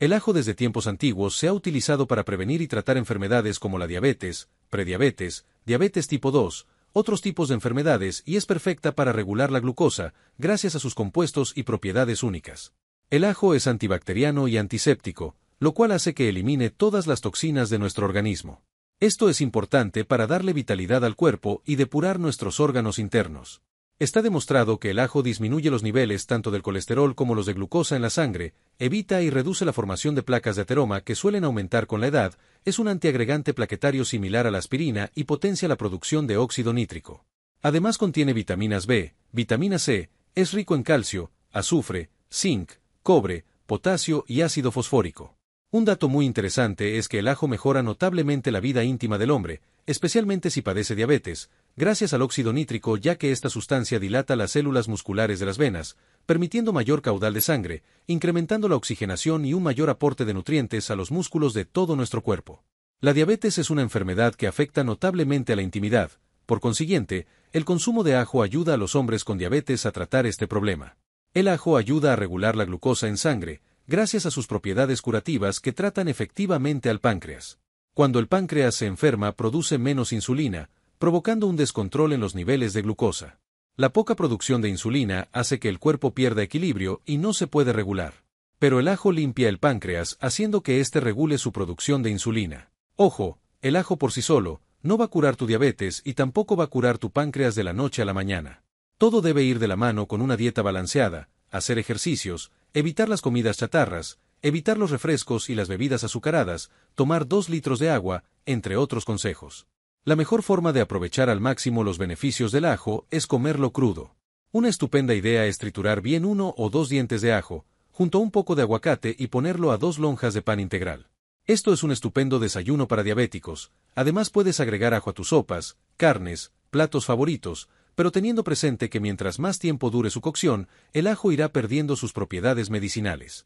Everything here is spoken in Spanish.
El ajo desde tiempos antiguos se ha utilizado para prevenir y tratar enfermedades como la diabetes, prediabetes, diabetes tipo 2, otros tipos de enfermedades y es perfecta para regular la glucosa, gracias a sus compuestos y propiedades únicas. El ajo es antibacteriano y antiséptico, lo cual hace que elimine todas las toxinas de nuestro organismo. Esto es importante para darle vitalidad al cuerpo y depurar nuestros órganos internos. Está demostrado que el ajo disminuye los niveles tanto del colesterol como los de glucosa en la sangre, evita y reduce la formación de placas de ateroma que suelen aumentar con la edad, es un antiagregante plaquetario similar a la aspirina y potencia la producción de óxido nítrico. Además contiene vitaminas B, vitamina C, es rico en calcio, azufre, zinc, cobre, potasio y ácido fosfórico. Un dato muy interesante es que el ajo mejora notablemente la vida íntima del hombre, especialmente si padece diabetes, gracias al óxido nítrico ya que esta sustancia dilata las células musculares de las venas, permitiendo mayor caudal de sangre, incrementando la oxigenación y un mayor aporte de nutrientes a los músculos de todo nuestro cuerpo. La diabetes es una enfermedad que afecta notablemente a la intimidad, por consiguiente, el consumo de ajo ayuda a los hombres con diabetes a tratar este problema. El ajo ayuda a regular la glucosa en sangre, gracias a sus propiedades curativas que tratan efectivamente al páncreas. Cuando el páncreas se enferma produce menos insulina, provocando un descontrol en los niveles de glucosa. La poca producción de insulina hace que el cuerpo pierda equilibrio y no se puede regular. Pero el ajo limpia el páncreas haciendo que éste regule su producción de insulina. Ojo, el ajo por sí solo no va a curar tu diabetes y tampoco va a curar tu páncreas de la noche a la mañana. Todo debe ir de la mano con una dieta balanceada, hacer ejercicios, evitar las comidas chatarras, evitar los refrescos y las bebidas azucaradas, tomar dos litros de agua, entre otros consejos. La mejor forma de aprovechar al máximo los beneficios del ajo es comerlo crudo. Una estupenda idea es triturar bien uno o dos dientes de ajo, junto a un poco de aguacate y ponerlo a dos lonjas de pan integral. Esto es un estupendo desayuno para diabéticos, además puedes agregar ajo a tus sopas, carnes, platos favoritos, pero teniendo presente que mientras más tiempo dure su cocción, el ajo irá perdiendo sus propiedades medicinales.